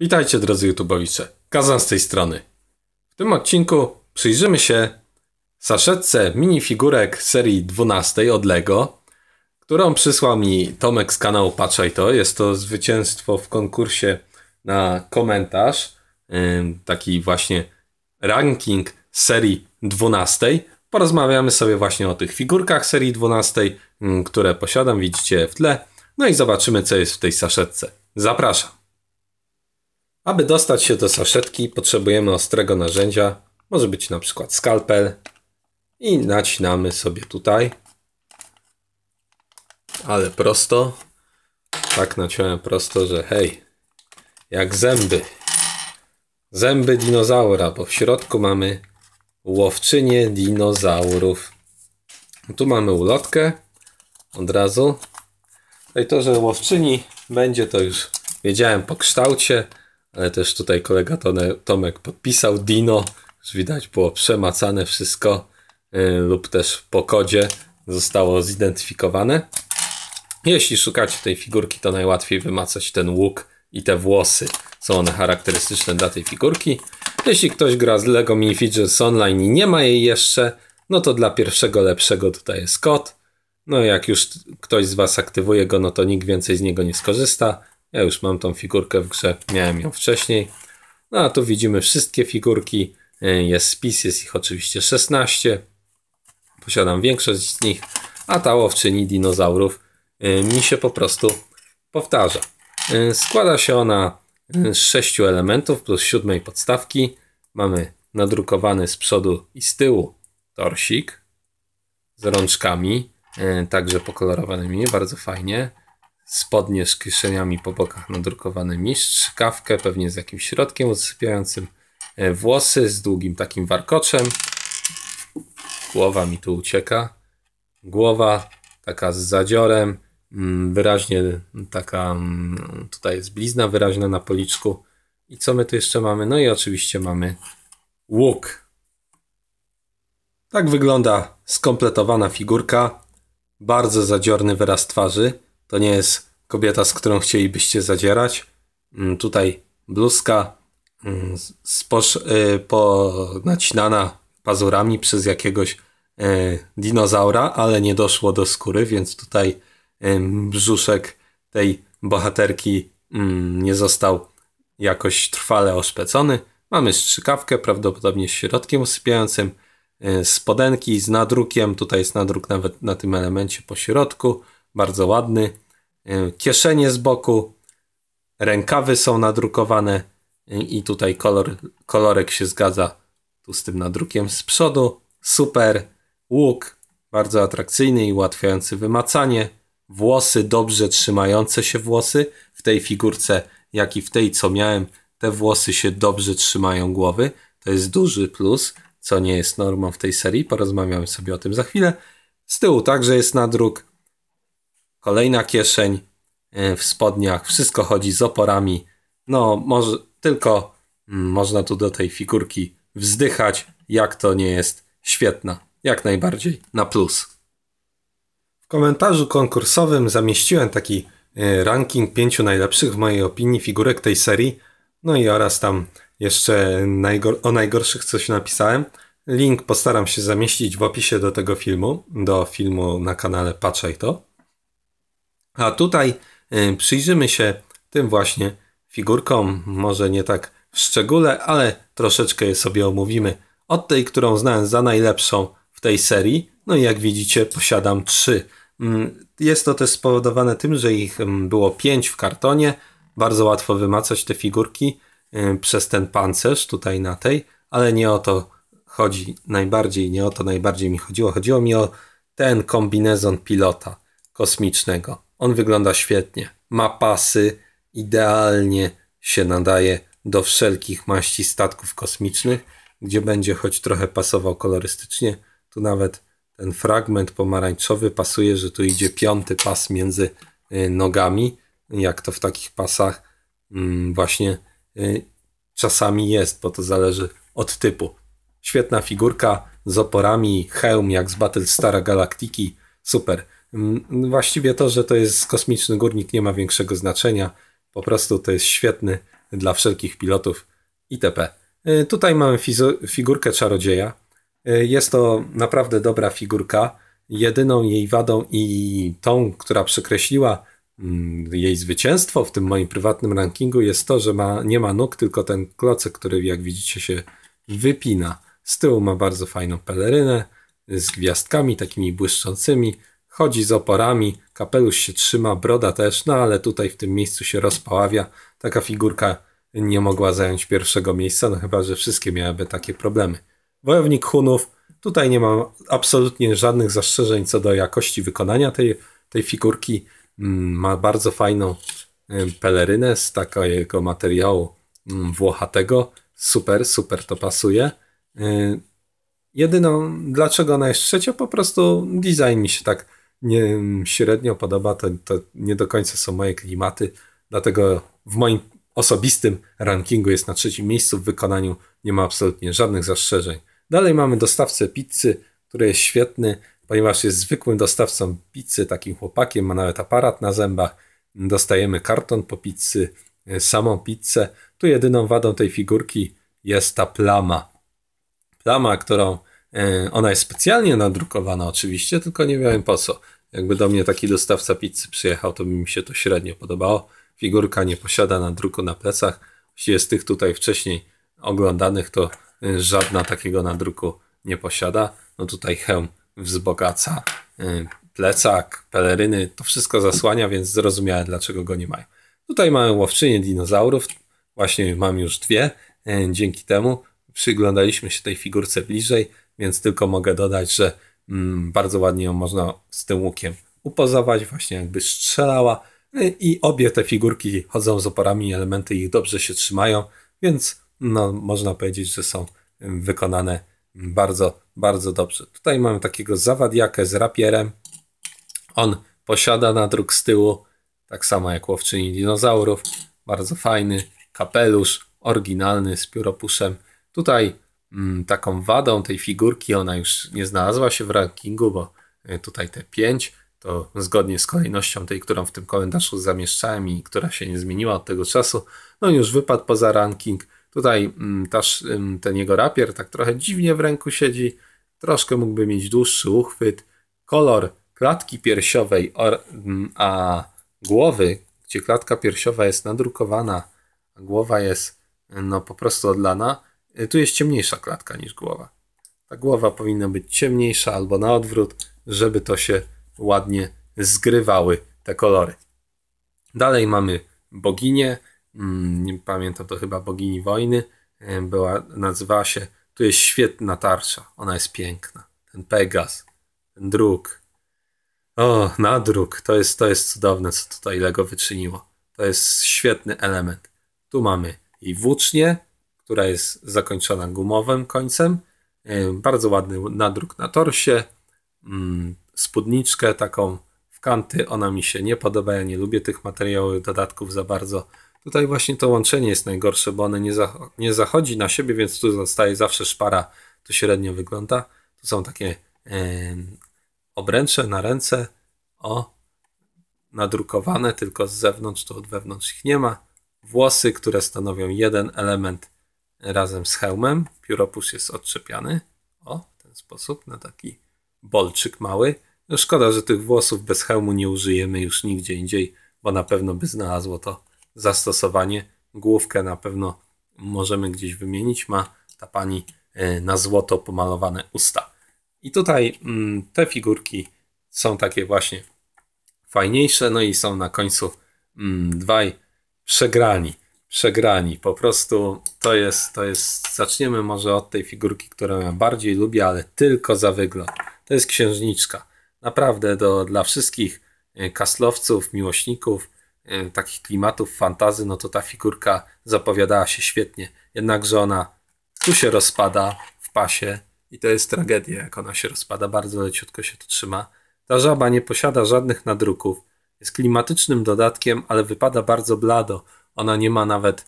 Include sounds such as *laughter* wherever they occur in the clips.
Witajcie drodzy YouTubeowicze, Kazan z tej strony. W tym odcinku przyjrzymy się saszetce minifigurek serii 12 od LEGO, którą przysłał mi Tomek z kanału Patrzaj To. Jest to zwycięstwo w konkursie na komentarz, taki właśnie ranking serii 12. Porozmawiamy sobie właśnie o tych figurkach serii 12, które posiadam, widzicie w tle. No i zobaczymy co jest w tej saszetce. Zapraszam. Aby dostać się do saszetki potrzebujemy ostrego narzędzia, może być na przykład skalpel i nacinamy sobie tutaj, ale prosto, tak naciąłem prosto, że hej, jak zęby, zęby dinozaura, bo w środku mamy łowczynię dinozaurów. Tu mamy ulotkę od razu. No i to, że łowczyni będzie, to już wiedziałem po kształcie ale też tutaj kolega Tomek podpisał Dino, już widać było przemacane wszystko y, lub też po kodzie zostało zidentyfikowane. Jeśli szukacie tej figurki, to najłatwiej wymacać ten łuk i te włosy. Są one charakterystyczne dla tej figurki. Jeśli ktoś gra z LEGO Minifigures Online i nie ma jej jeszcze, no to dla pierwszego lepszego tutaj jest kod. No jak już ktoś z Was aktywuje go, no to nikt więcej z niego nie skorzysta. Ja już mam tą figurkę w grze, miałem ją wcześniej. No a tu widzimy wszystkie figurki. E, jest spis, jest ich oczywiście 16. Posiadam większość z nich, a ta łowczyni dinozaurów e, mi się po prostu powtarza. E, składa się ona z sześciu elementów plus siódmej podstawki. Mamy nadrukowany z przodu i z tyłu torsik z rączkami, także pokolorowanymi, bardzo fajnie spodnie z kieszeniami po bokach nadrukowanymi, strzykawkę pewnie z jakimś środkiem odsypiającym, e, włosy z długim takim warkoczem. Głowa mi tu ucieka. Głowa taka z zadziorem, mm, wyraźnie taka mm, tutaj jest blizna wyraźna na policzku. I co my tu jeszcze mamy? No i oczywiście mamy łuk. Tak wygląda skompletowana figurka. Bardzo zadziorny wyraz twarzy. To nie jest kobieta, z którą chcielibyście zadzierać. Mm, tutaj bluzka mm, po y, ponacinana pazurami przez jakiegoś y, dinozaura, ale nie doszło do skóry, więc tutaj y, brzuszek tej bohaterki mm, nie został jakoś trwale oszpecony. Mamy strzykawkę, prawdopodobnie z środkiem usypiającym, spodenki z nadrukiem, tutaj jest nadruk nawet na tym elemencie po środku, bardzo ładny. E, kieszenie z boku, rękawy są nadrukowane e, i tutaj kolor, kolorek się zgadza tu z tym nadrukiem z przodu. Super. Łuk, bardzo atrakcyjny i ułatwiający wymacanie. Włosy, dobrze trzymające się włosy. W tej figurce, jak i w tej, co miałem, te włosy się dobrze trzymają głowy. To jest duży plus, co nie jest normą w tej serii. Porozmawiamy sobie o tym za chwilę. Z tyłu także jest nadruk. Kolejna kieszeń e, w spodniach, wszystko chodzi z oporami. No, może tylko mm, można tu do tej figurki wzdychać, jak to nie jest świetna. Jak najbardziej na plus. W komentarzu konkursowym zamieściłem taki e, ranking pięciu najlepszych w mojej opinii figurek tej serii. No i oraz tam jeszcze najgor o najgorszych coś napisałem. Link postaram się zamieścić w opisie do tego filmu, do filmu na kanale Patrzaj to. A tutaj y, przyjrzymy się tym właśnie figurkom, może nie tak w szczególe, ale troszeczkę je sobie omówimy. Od tej, którą znałem za najlepszą w tej serii, no i jak widzicie posiadam trzy. Mm, jest to też spowodowane tym, że ich mm, było pięć w kartonie, bardzo łatwo wymacać te figurki y, przez ten pancerz tutaj na tej, ale nie o to chodzi najbardziej, nie o to najbardziej mi chodziło. Chodziło mi o ten kombinezon pilota kosmicznego. On wygląda świetnie, ma pasy, idealnie się nadaje do wszelkich maści statków kosmicznych, gdzie będzie choć trochę pasował kolorystycznie. Tu nawet ten fragment pomarańczowy pasuje, że tu idzie piąty pas między y, nogami, jak to w takich pasach mm, właśnie y, czasami jest, bo to zależy od typu. Świetna figurka z oporami, hełm jak z Battlestara Galactiki, super. Mm, właściwie to, że to jest kosmiczny górnik nie ma większego znaczenia. Po prostu to jest świetny dla wszelkich pilotów itp. Y, tutaj mamy figurkę czarodzieja. Y, jest to naprawdę dobra figurka. Jedyną jej wadą i tą, która przekreśliła mm, jej zwycięstwo w tym moim prywatnym rankingu jest to, że ma, nie ma nóg, tylko ten klocek, który jak widzicie się wypina. Z tyłu ma bardzo fajną pelerynę z gwiazdkami takimi błyszczącymi. Chodzi z oporami, kapelusz się trzyma, broda też, no ale tutaj w tym miejscu się rozpaławia. Taka figurka nie mogła zająć pierwszego miejsca, no chyba, że wszystkie miałyby takie problemy. Wojownik Hunów, tutaj nie mam absolutnie żadnych zastrzeżeń co do jakości wykonania tej, tej figurki. Mm, ma bardzo fajną pelerynę z takiego materiału mm, włochatego. Super, super to pasuje. Y, jedyną, dlaczego ona jest trzecia, po prostu design mi się tak nie, średnio podoba, to, to nie do końca są moje klimaty, dlatego w moim osobistym rankingu jest na trzecim miejscu. W wykonaniu nie ma absolutnie żadnych zastrzeżeń. Dalej mamy dostawcę pizzy, który jest świetny, ponieważ jest zwykłym dostawcą pizzy, takim chłopakiem, ma nawet aparat na zębach. Dostajemy karton po pizzy, e, samą pizzę. Tu jedyną wadą tej figurki jest ta plama. Plama, którą E, ona jest specjalnie nadrukowana oczywiście, tylko nie wiem po co. Jakby do mnie taki dostawca pizzy przyjechał, to by mi się to średnio podobało. Figurka nie posiada nadruku na plecach. Właściwie z tych tutaj wcześniej oglądanych to e, żadna takiego nadruku nie posiada. No tutaj hełm wzbogaca e, plecak, peleryny, to wszystko zasłania, więc zrozumiałem dlaczego go nie mają. Tutaj mamy łowczynię dinozaurów, właśnie mam już dwie, dzięki temu przyglądaliśmy się tej figurce bliżej więc tylko mogę dodać, że mm, bardzo ładnie ją można z tym łukiem upozować, właśnie jakby strzelała. No I obie te figurki chodzą z oporami, elementy ich dobrze się trzymają, więc no, można powiedzieć, że są wykonane bardzo, bardzo dobrze. Tutaj mamy takiego zawadiakę z rapierem. On posiada nadruk z tyłu, tak samo jak łowczyni dinozaurów. Bardzo fajny kapelusz, oryginalny z pióropuszem. Tutaj Mm, taką wadą tej figurki, ona już nie znalazła się w rankingu, bo e, tutaj te 5 to zgodnie z kolejnością tej, którą w tym komentarzu zamieszczałem i która się nie zmieniła od tego czasu, no już wypadł poza ranking. Tutaj mm, też ten jego rapier tak trochę dziwnie w ręku siedzi, troszkę mógłby mieć dłuższy uchwyt. Kolor klatki piersiowej, mm, a głowy, gdzie klatka piersiowa jest nadrukowana, a głowa jest no po prostu odlana, E, tu jest ciemniejsza klatka niż głowa. Ta głowa powinna być ciemniejsza albo na odwrót, żeby to się ładnie zgrywały te kolory. Dalej mamy boginię. Mm, nie pamiętam to chyba bogini wojny. E, była, nazywała się. Tu jest świetna tarcza. Ona jest piękna. Ten Pegas, ten druk. O, nadruk. To jest, to jest cudowne, co tutaj Lego wyczyniło. To jest świetny element. Tu mamy i włócznie, która jest zakończona gumowym końcem. E, bardzo ładny nadruk na torsie, mm, spódniczkę taką w kanty. Ona mi się nie podoba, ja nie lubię tych materiałów, dodatków za bardzo. Tutaj właśnie to łączenie jest najgorsze, bo one nie, zach nie zachodzi na siebie, więc tu zostaje zawsze szpara, tu średnio wygląda. Tu są takie e, obręcze na ręce, o, nadrukowane tylko z zewnątrz, to od wewnątrz ich nie ma. Włosy, które stanowią jeden element razem z hełmem. pióropusz jest odczepiany. O, w ten sposób, na taki bolczyk mały. No szkoda, że tych włosów bez hełmu nie użyjemy już nigdzie indziej, bo na pewno by znalazło to zastosowanie. Główkę na pewno możemy gdzieś wymienić. Ma ta pani e, na złoto pomalowane usta. I tutaj mm, te figurki są takie właśnie fajniejsze, no i są na końcu mm, dwaj przegrani przegrani. Po prostu to jest, to jest. Zaczniemy może od tej figurki, którą ja bardziej lubię, ale tylko za wygląd. To jest księżniczka. Naprawdę do, dla wszystkich e, kaslowców, miłośników e, takich klimatów fantazy, no to ta figurka zapowiadała się świetnie. Jednakże ona tu się rozpada w pasie i to jest tragedia, jak ona się rozpada, bardzo leciutko się to trzyma. Ta żaba nie posiada żadnych nadruków, jest klimatycznym dodatkiem, ale wypada bardzo blado ona nie ma nawet,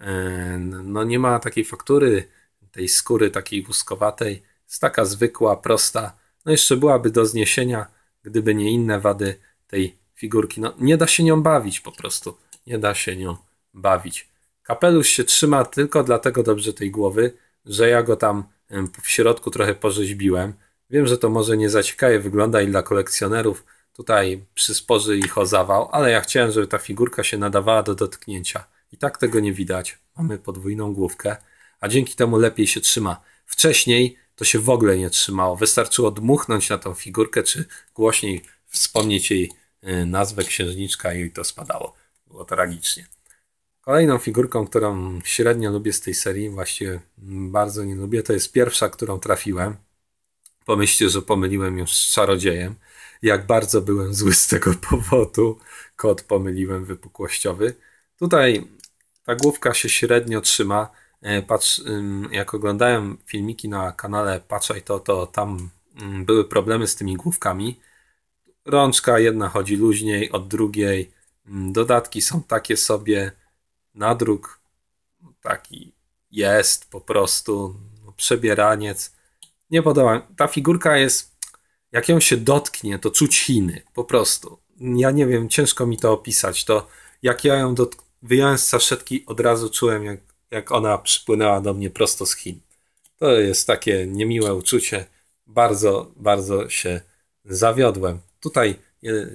e, no nie ma takiej faktury, tej skóry takiej wózkowatej Jest taka zwykła, prosta. No jeszcze byłaby do zniesienia, gdyby nie inne wady tej figurki. No nie da się nią bawić po prostu. Nie da się nią bawić. Kapelusz się trzyma tylko dlatego dobrze tej głowy, że ja go tam w środku trochę porzeźbiłem. Wiem, że to może nie zaciekawie wygląda i dla kolekcjonerów Tutaj przysporzy ich o zawał, ale ja chciałem, żeby ta figurka się nadawała do dotknięcia. I tak tego nie widać. Mamy podwójną główkę, a dzięki temu lepiej się trzyma. Wcześniej to się w ogóle nie trzymało. Wystarczyło dmuchnąć na tą figurkę, czy głośniej wspomnieć jej y, nazwę księżniczka i to spadało. Było tragicznie. Kolejną figurką, którą średnio lubię z tej serii, właściwie bardzo nie lubię, to jest pierwsza, którą trafiłem. Pomyślcie, że pomyliłem ją z czarodziejem jak bardzo byłem zły z tego *laughs* powodu. Kod pomyliłem wypukłościowy. Tutaj ta główka się średnio trzyma. E, patrz, jak oglądałem filmiki na kanale Patrzaj to, to tam były problemy z tymi główkami. Rączka jedna chodzi luźniej od drugiej. Dodatki są takie sobie. Nadruk taki jest po prostu. No, przebieraniec. Nie podoba. Ta figurka jest jak ją się dotknie, to czuć Chiny, po prostu. Ja nie wiem, ciężko mi to opisać. To jak ja ją dotk- wyjąłem z saszetki, od razu czułem, jak, jak ona przypłynęła do mnie prosto z Chin. To jest takie niemiłe uczucie. Bardzo, bardzo się zawiodłem. Tutaj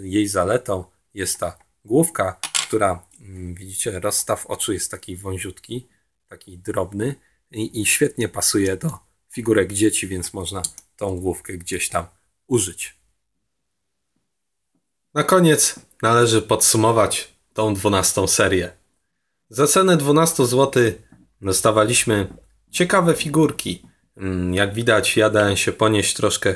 jej zaletą jest ta główka, która, mm, widzicie, rozstaw oczu jest taki wąziutki, taki drobny i, i świetnie pasuje do figurek dzieci, więc można tą główkę gdzieś tam użyć. Na koniec należy podsumować tą 12 serię. Za cenę 12 zł dostawaliśmy ciekawe figurki. Mm, jak widać, ja dałem się ponieść troszkę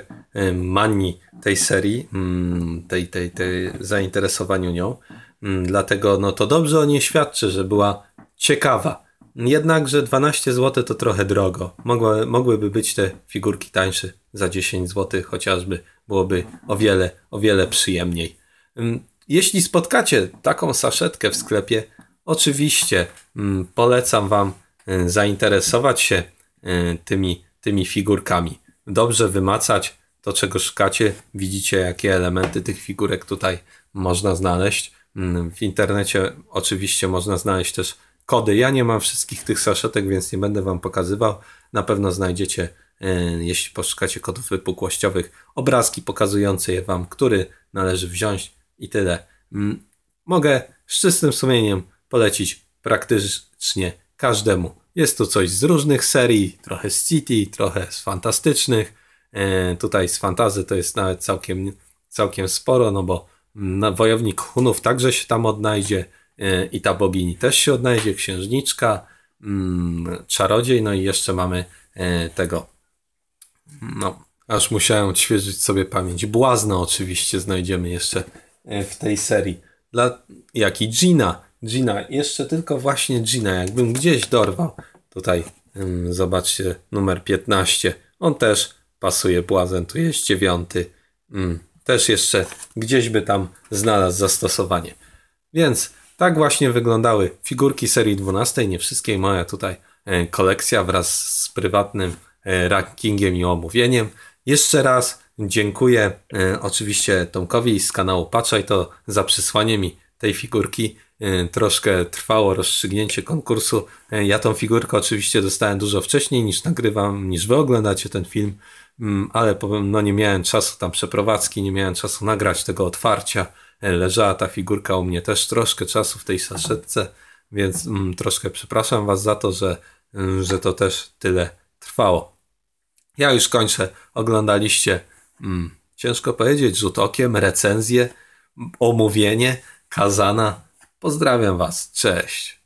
manii tej serii, mm, tej, tej, tej zainteresowaniu nią. Mm, dlatego no to dobrze o niej świadczy, że była ciekawa. Jednakże 12 zł to trochę drogo. Mogły, mogłyby być te figurki tańsze za 10 zł chociażby. Byłoby o wiele, o wiele przyjemniej. Mm, jeśli spotkacie taką saszetkę w sklepie, oczywiście mm, polecam Wam y, zainteresować się y, tymi, tymi figurkami. Dobrze wymacać to, czego szukacie. Widzicie, jakie elementy tych figurek tutaj można znaleźć. Mm, w internecie oczywiście można znaleźć też kody. Ja nie mam wszystkich tych saszetek, więc nie będę Wam pokazywał. Na pewno znajdziecie, e, jeśli poszukacie kodów wypukłościowych, obrazki pokazujące je Wam, który należy wziąć i tyle. Mm, mogę z czystym sumieniem polecić praktycznie każdemu. Jest tu coś z różnych serii, trochę z City, trochę z fantastycznych. E, tutaj z fantazy to jest nawet całkiem, całkiem sporo, no bo mm, no, Wojownik Hunów także się tam odnajdzie Y, i ta bogini też się odnajdzie, księżniczka, mm, czarodziej, no i jeszcze mamy y, tego, no, aż musiałem odświeżyć sobie pamięć. Błazna oczywiście znajdziemy jeszcze y, w tej serii. Dla, jak i Gina. Gina, jeszcze tylko właśnie Gina, jakbym gdzieś dorwał. Tutaj zobaczcie numer 15. On też pasuje błazen, tu jest dziewiąty. Też jeszcze gdzieś by tam znalazł zastosowanie. Więc tak właśnie wyglądały figurki serii 12, nie wszystkie moja tutaj e, kolekcja wraz z prywatnym e, rankingiem i omówieniem. Jeszcze raz dziękuję e, oczywiście Tomkowi z kanału Patrzaj to za przysłanie mi tej figurki. Troszkę trwało rozstrzygnięcie konkursu. Ja tą figurkę oczywiście dostałem dużo wcześniej niż nagrywam, niż wy oglądacie ten film, mm, ale powiem, no nie miałem czasu tam przeprowadzki, nie miałem czasu nagrać tego otwarcia leżała ta figurka u mnie też troszkę czasu w tej saszetce, więc mm, troszkę przepraszam Was za to, że, mm, że to też tyle trwało. Ja już kończę. Oglądaliście, mm, ciężko powiedzieć, rzut okiem, recenzję, omówienie Kazana. Pozdrawiam Was. Cześć.